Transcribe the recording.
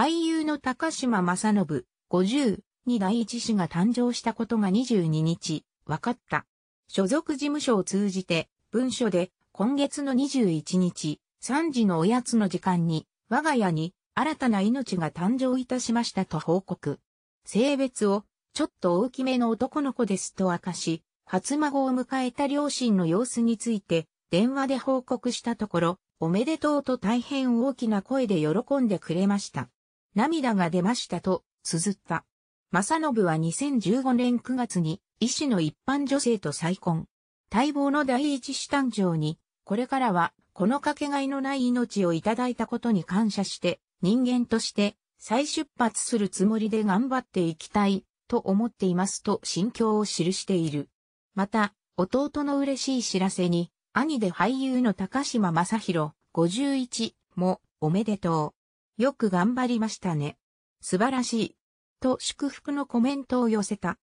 俳優の高島正信、50に第一子が誕生したことが22日、分かった。所属事務所を通じて、文書で、今月の21日、3時のおやつの時間に、我が家に、新たな命が誕生いたしましたと報告。性別を、ちょっと大きめの男の子ですと明かし、初孫を迎えた両親の様子について、電話で報告したところ、おめでとうと大変大きな声で喜んでくれました。涙が出ましたと、綴った。正信は2015年9月に、医師の一般女性と再婚。待望の第一子誕生に、これからは、このかけがえのない命をいただいたことに感謝して、人間として、再出発するつもりで頑張っていきたい、と思っていますと心境を記している。また、弟の嬉しい知らせに、兄で俳優の高島正宏、51も、おめでとう。よく頑張りましたね。素晴らしい。と祝福のコメントを寄せた。